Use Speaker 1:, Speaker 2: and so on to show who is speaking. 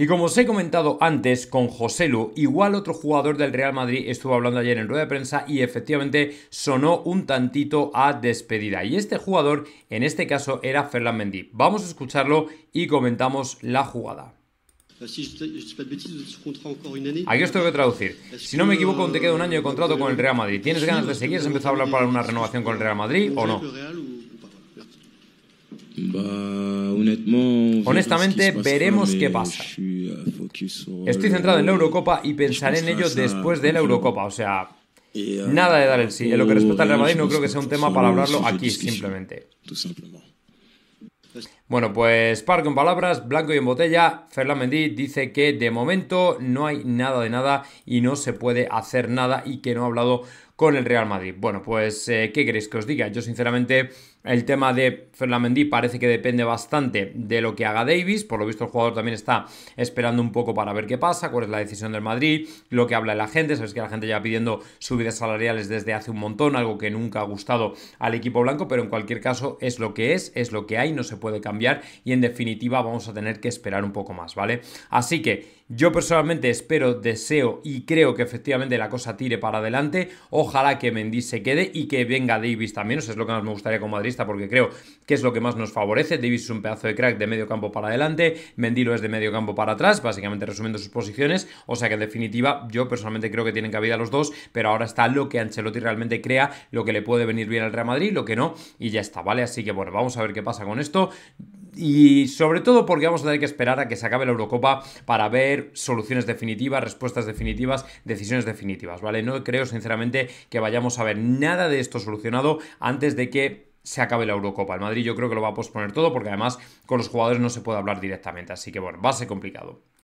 Speaker 1: Y como os he comentado antes con Lu igual otro jugador del Real Madrid estuvo hablando ayer en rueda de prensa y efectivamente sonó un tantito a despedida. Y este jugador, en este caso, era Ferland Mendy. Vamos a escucharlo y comentamos la jugada. Aquí os tengo que traducir. Si no me equivoco, te queda un año de contrato con el Real Madrid. ¿Tienes ganas de seguir? ¿Has empezado a hablar para una renovación con el Real Madrid o no? Honestamente, veremos qué pasa. Estoy centrado en la Eurocopa y pensaré en ello después de la Eurocopa. O sea, nada de dar el sí. En lo que respecta al Real Madrid, no creo que sea un tema para hablarlo aquí, simplemente. Bueno, pues par en palabras, Blanco y en botella. Fernán Mendy dice que de momento no hay nada de nada y no se puede hacer nada y que no ha hablado con el Real Madrid. Bueno, pues, eh, ¿qué queréis que os diga? Yo, sinceramente, el tema de Fernandí parece que depende bastante de lo que haga Davis. Por lo visto, el jugador también está esperando un poco para ver qué pasa, cuál es la decisión del Madrid, lo que habla la gente. Sabes que la gente ya pidiendo subidas salariales desde hace un montón, algo que nunca ha gustado al equipo blanco, pero en cualquier caso es lo que es, es lo que hay, no se puede cambiar y en definitiva vamos a tener que esperar un poco más, ¿vale? Así que yo personalmente espero, deseo y creo que efectivamente la cosa tire para adelante. Ojo Ojalá que Mendy se quede y que venga Davis también. O sea, es lo que más me gustaría como madridista, porque creo que es lo que más nos favorece. Davis es un pedazo de crack de medio campo para adelante. Mendy lo es de medio campo para atrás, básicamente resumiendo sus posiciones. O sea que en definitiva yo personalmente creo que tienen cabida los dos, pero ahora está lo que Ancelotti realmente crea, lo que le puede venir bien al Real Madrid, lo que no, y ya está, ¿vale? Así que bueno, vamos a ver qué pasa con esto y sobre todo porque vamos a tener que esperar a que se acabe la Eurocopa para ver soluciones definitivas, respuestas definitivas, decisiones definitivas, ¿vale? No creo sinceramente que vayamos a ver nada de esto solucionado antes de que se acabe la Eurocopa. El Madrid yo creo que lo va a posponer todo porque además con los jugadores no se puede hablar directamente, así que bueno, va a ser complicado.